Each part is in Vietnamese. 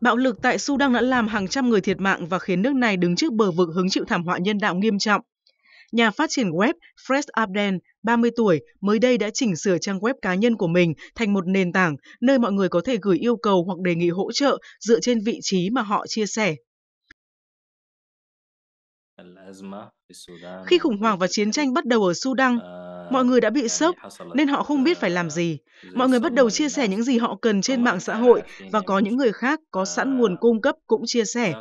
Bạo lực tại Sudan đã làm hàng trăm người thiệt mạng và khiến nước này đứng trước bờ vực hứng chịu thảm họa nhân đạo nghiêm trọng. Nhà phát triển web Fresh Abden, 30 tuổi, mới đây đã chỉnh sửa trang web cá nhân của mình thành một nền tảng nơi mọi người có thể gửi yêu cầu hoặc đề nghị hỗ trợ dựa trên vị trí mà họ chia sẻ. Khi khủng hoảng và chiến tranh bắt đầu ở Sudan, Mọi người đã bị sốc nên họ không biết phải làm gì. Mọi người bắt đầu chia sẻ những gì họ cần trên mạng xã hội và có những người khác có sẵn nguồn cung cấp cũng chia sẻ.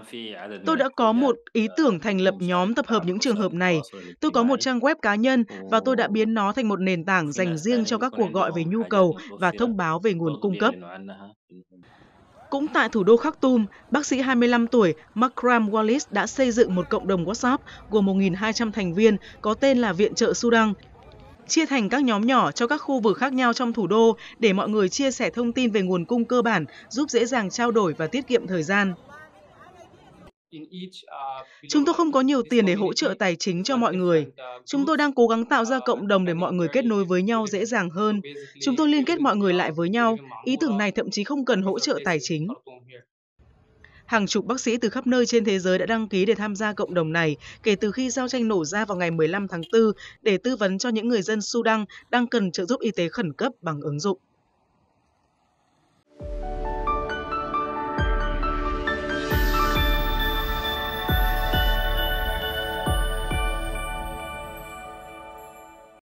Tôi đã có một ý tưởng thành lập nhóm tập hợp những trường hợp này. Tôi có một trang web cá nhân và tôi đã biến nó thành một nền tảng dành riêng cho các cuộc gọi về nhu cầu và thông báo về nguồn cung cấp. Cũng tại thủ đô Khắc Tum, bác sĩ 25 tuổi Makram Wallace đã xây dựng một cộng đồng WhatsApp gồm 1.200 thành viên có tên là Viện trợ Sudan chia thành các nhóm nhỏ cho các khu vực khác nhau trong thủ đô để mọi người chia sẻ thông tin về nguồn cung cơ bản, giúp dễ dàng trao đổi và tiết kiệm thời gian. Uh, Chúng tôi không có nhiều tiền để hỗ trợ tài chính cho mọi người. Chúng tôi đang cố gắng tạo ra cộng đồng để mọi người kết nối với nhau dễ dàng hơn. Chúng tôi liên kết mọi người lại với nhau. Ý tưởng này thậm chí không cần hỗ trợ tài chính. Hàng chục bác sĩ từ khắp nơi trên thế giới đã đăng ký để tham gia cộng đồng này kể từ khi giao tranh nổ ra vào ngày 15 tháng 4 để tư vấn cho những người dân Sudan đang cần trợ giúp y tế khẩn cấp bằng ứng dụng.